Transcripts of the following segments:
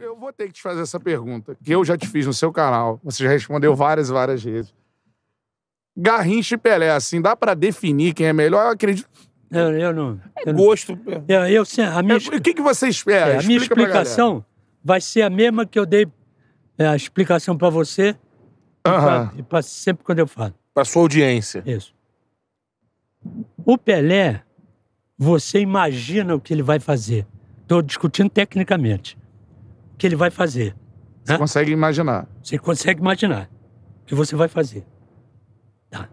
Eu vou ter que te fazer essa pergunta, que eu já te fiz no seu canal. Você já respondeu várias e várias vezes. Garrincha e Pelé, assim, dá para definir quem é melhor? Eu acredito. Eu, eu não. Eu é gosto. Não, é, eu, eu, a minha, é, o que, que você espera? É, a minha explicação vai ser a mesma que eu dei é, a explicação para você uhum. e para sempre quando eu falo. Para sua audiência. Isso. O Pelé, você imagina o que ele vai fazer. Estou discutindo tecnicamente que ele vai fazer. Você né? consegue imaginar. Você consegue imaginar o que você vai fazer. Tá.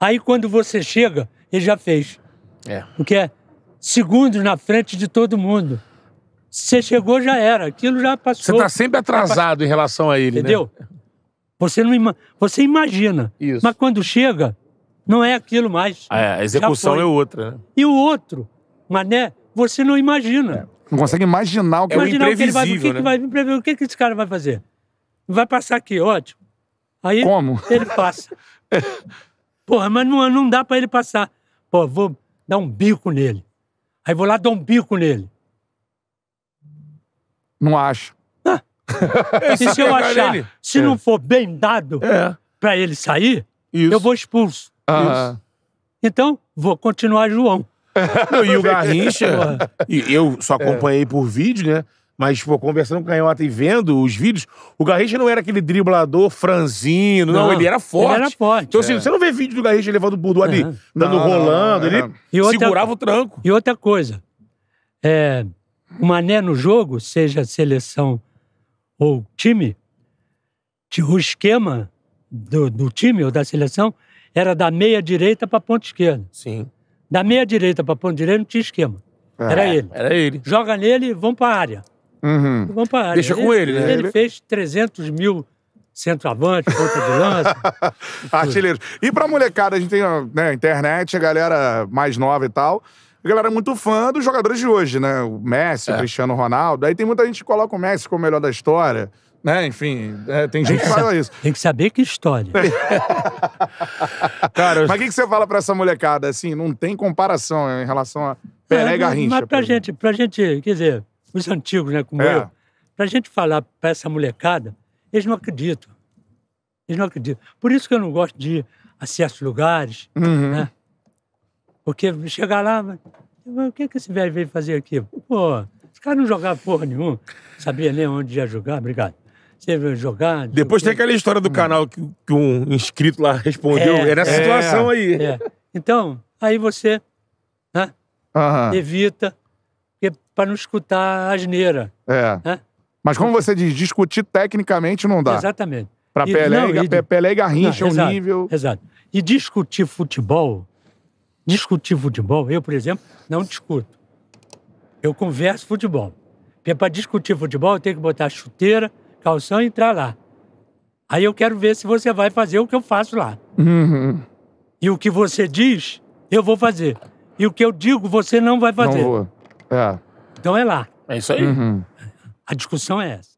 Aí quando você chega, ele já fez. É. Porque é segundos na frente de todo mundo. Você chegou, já era. Aquilo já passou. Você está sempre atrasado em relação a ele, né? Entendeu? Né? Você, não ima... você imagina. Isso. Mas quando chega, não é aquilo mais. é, a execução é outra. Né? E o outro, Mané, você não imagina. É. Não consegue imaginar o que, é o imaginar o que ele vai, o que, né? que vai o que, esse cara vai fazer. Vai passar aqui, ótimo. Aí Como? ele passa. Porra, mas não, não dá para ele passar. Pô, vou dar um bico nele. Aí vou lá dar um bico nele. Não acho. Ah. e se eu é achar, ele? se é. não for bem dado é. para ele sair, Isso. eu vou expulso. Ah. Então, vou continuar João. Não, e o Garrincha, e eu só é. acompanhei é. por vídeo, né? Mas, pô, conversando com o Canhota e vendo os vídeos, o Garrincha não era aquele driblador franzino, não, não ele era forte. Ele era forte. Então, assim, é. você não vê vídeo do Garrincha levando o Burdu ali, dando não, rolando, não, ele outra, segurava o tranco. E outra coisa, é, o Mané no jogo, seja seleção ou time, o esquema do, do time ou da seleção era da meia direita para ponta esquerda. Sim. Da meia direita para ponta direita não tinha esquema. É, era ele. Era ele. Joga nele e vamos para a área. Uhum. Vamos para área. Deixa ele, com ele, né? Ele fez 300 mil centroavante, ponta de lança. Artilheiro. E pra molecada, a gente tem né, internet, a galera mais nova e tal a galera é muito fã dos jogadores de hoje, né? O Messi, é. o Cristiano Ronaldo. Aí tem muita gente que coloca o Messi como o melhor da história. Né? Enfim, é, tem gente que fala isso. Tem que saber que história. Cara, Mas o que, que você fala para essa molecada? Assim, não tem comparação né, em relação a Pelé é, e Garrincha. Mas pra gente, pra gente, quer dizer, os antigos, né, como é. eu, pra gente falar pra essa molecada, eles não acreditam. Eles não acreditam. Por isso que eu não gosto de ir a certos lugares, uhum. né? Porque chegar lá, o que, é que esse velho veio fazer aqui? Pô, esse cara não jogava porra nenhuma, sabia nem onde ia jogar, obrigado. Você veio jogar. Depois tem aquela história do canal que, que um inscrito lá respondeu. É, é é, situação aí. É. Então, aí você né, evita para não escutar asneira. É. Né? Mas como você diz, discutir tecnicamente não dá. Exatamente. Para Pelé, e, Pelé e Garrincha, não, é o nível... Exato. E discutir futebol discutir futebol, eu, por exemplo, não discuto. Eu converso futebol. Porque para discutir futebol, eu tenho que botar chuteira, calção e entrar lá. Aí eu quero ver se você vai fazer o que eu faço lá. Uhum. E o que você diz, eu vou fazer. E o que eu digo, você não vai fazer. Não vou. É. Então é lá. É isso aí. Uhum. A discussão é essa.